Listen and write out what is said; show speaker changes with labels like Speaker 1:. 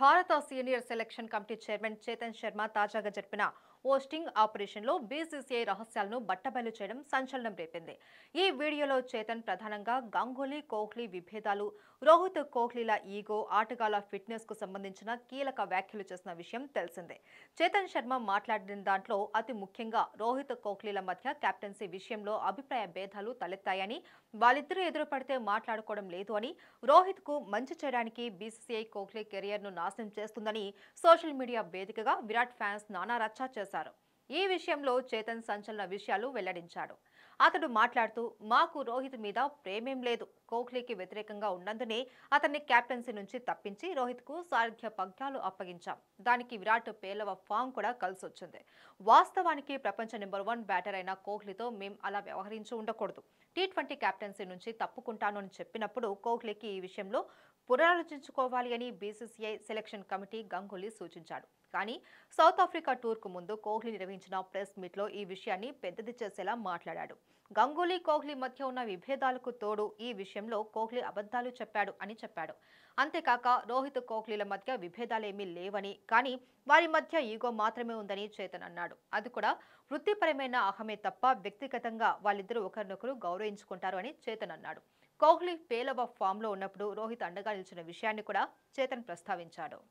Speaker 1: భారత senior selection committee chairman Chetan Sharma తాజాగా జరిపిన ఓ స్టింగ్ లో బీసీసీఐ రహస్యాలను బట్టబయలు చేయడం సంచలనం రేపింది ఈ వీడియోలో చేతన్ ప్రధానంగా గంగూలీ కోహ్లీ విభేదాలు రోహిత్ కోహ్లీల ఈగో ఆటగాళ్ల ఫిట్నెస్ కు సంబంధించిన కీలక వ్యాఖ్యలు చేసిన విషయం తెలిసిందే చేతన్ శర్మ మాట్లాడిన దాంట్లో అతి ముఖ్యంగా రోహిత్ కోహ్లీల మధ్య కెప్టెన్సీ విషయంలో అభిప్రాయ భేదాలు తలెత్తాయని వాళ్ళిద్దరూ ఎదురుపడితే మాట్లాడుకోవడం లేదు అని రోహిత్ కు మంచి చేయడానికి బీసీసీఐ కోహ్లీ కెరియర్ను నాశనం చేస్తుందని సోషల్ మీడియా వేదికగా విరాట్ ఫ్యాన్స్ నానా రచ్చా చేశారు ఈ విషయంలో చేతన్ సంచలన విషయాలు వెల్లడించాడు అతడు మాట్లాడుతూ మాకు రోహిత్ మీద ప్రేమేం లేదు కోహ్లీకి వ్యతిరేకంగా ఉన్నందునే అతన్ని క్యాప్టెన్సీ నుంచి తప్పించి రోహిత్కు సారథ్య పగ్గాలు అప్పగించాం దానికి విరాట్ పేలవ ఫామ్ కూడా కలిసి వచ్చింది వాస్తవానికి ప్రపంచ నెంబర్ వన్ బ్యాటర్ అయిన కోహ్లీతో మేం అలా వ్యవహరించి ఉండకూడదు టీ ట్వంటీ క్యాప్టెన్సీ నుంచి తప్పుకుంటాను అని చెప్పినప్పుడు కోహ్లీకి ఈ విషయంలో పునరాలోచించుకోవాలి అని బీసీసీఐ సెలక్షన్ కమిటీ గంగూలీ సూచించాడు కానీ సౌత్ ఆఫ్రికా టూర్కు ముందు కోహ్లీ నిర్వహించిన ప్రెస్ మీట్లో ఈ విషయాన్ని పెద్దది చేసేలా మాట్లాడాడు గంగూలీ కోహ్లీ మధ్య ఉన్న విభేదాలకు తోడు ఈ విషయంలో కోహ్లీ అబద్ధాలు చెప్పాడు అని చెప్పాడు అంతేకాక రోహిత్ కోహ్లీల మధ్య విభేదాలేమీ లేవని కానీ వారి మధ్య ఈగో మాత్రమే ఉందని చేతన్ అన్నాడు అది కూడా వృత్తిపరమైన అహమే తప్ప వ్యక్తిగతంగా వాళ్ళిద్దరూ ఒకరినొకరు గౌరవించుకుంటారు అని చేతన్ అన్నాడు కోహ్లీ పేలవ ఫామ్ ఫామ్లో ఉన్నప్పుడు రోహిత్ అండగా నిలిచిన విషయాన్ని కూడా చేతన్ ప్రస్తావించాడు